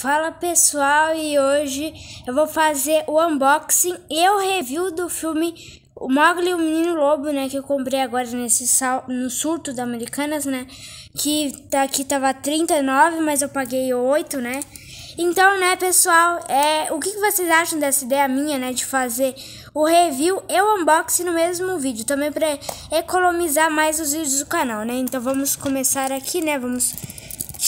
Fala pessoal, e hoje eu vou fazer o unboxing e o review do filme O Mogli e o Menino Lobo, né? Que eu comprei agora nesse sal, no surto da Americanas, né? Que tá aqui tava 39, mas eu paguei 8, né? Então, né, pessoal, é, o que, que vocês acham dessa ideia minha, né, de fazer o review e o unboxing no mesmo vídeo, também para economizar mais os vídeos do canal, né? Então, vamos começar aqui, né? Vamos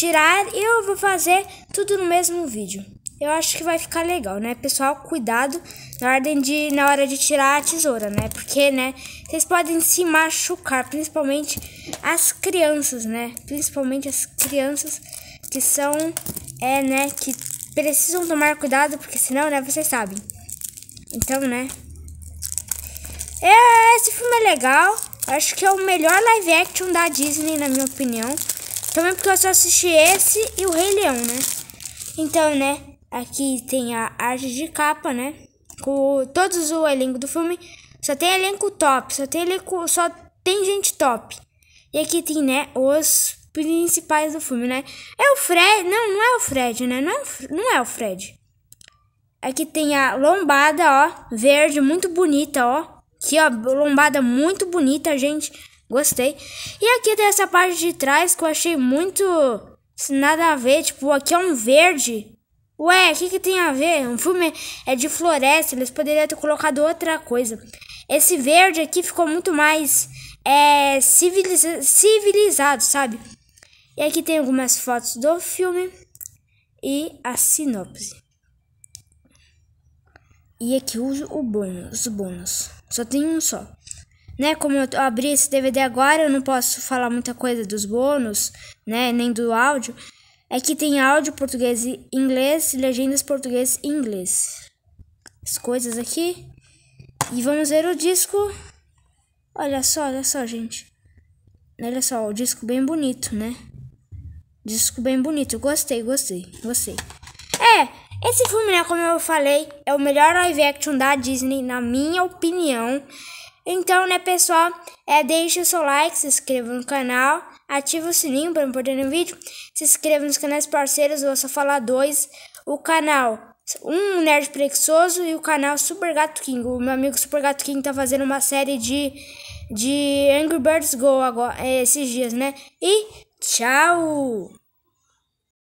tirar e eu vou fazer tudo no mesmo vídeo. Eu acho que vai ficar legal, né? Pessoal, cuidado na, ordem de, na hora de tirar a tesoura, né? Porque, né, vocês podem se machucar, principalmente as crianças, né? Principalmente as crianças que são, é, né, que precisam tomar cuidado, porque senão, né, vocês sabem. Então, né, é, esse filme é legal. Acho que é o melhor live action da Disney, na minha opinião. Também porque eu só assisti esse e o Rei Leão, né? Então, né? Aqui tem a arte de capa, né? Com todos o elenco do filme. Só tem elenco top, só tem elenco, só tem gente top. E aqui tem, né, os principais do filme, né? É o Fred, não, não é o Fred, né? Não, é não é o Fred. Aqui tem a lombada, ó, verde, muito bonita, ó. Aqui, ó, lombada muito bonita, gente gostei. E aqui tem essa parte de trás que eu achei muito nada a ver, tipo, aqui é um verde. Ué, o que, que tem a ver? Um filme é de floresta, eles poderiam ter colocado outra coisa. Esse verde aqui ficou muito mais é, civiliza civilizado, sabe? E aqui tem algumas fotos do filme e a sinopse. E aqui uso o bônus, os bônus. Só tem um só né? Como eu abri esse DVD agora, eu não posso falar muita coisa dos bônus, né? Nem do áudio. É que tem áudio português e inglês, legendas português e inglês. As coisas aqui. E vamos ver o disco. Olha só, olha só, gente. Olha só, o disco bem bonito, né? Disco bem bonito. Gostei, gostei, gostei. É, esse filme, né, como eu falei, é o melhor live action da Disney, na minha opinião. Então, né, pessoal? É, deixe o seu like, se inscreva no canal, ative o sininho para não perder nenhum vídeo, se inscreva nos canais parceiros, vou só falar dois, o canal um Nerd Preguiçoso e o canal Super Gato King. O meu amigo Super Gato King tá fazendo uma série de, de Angry Birds Go agora, é, esses dias, né? E tchau!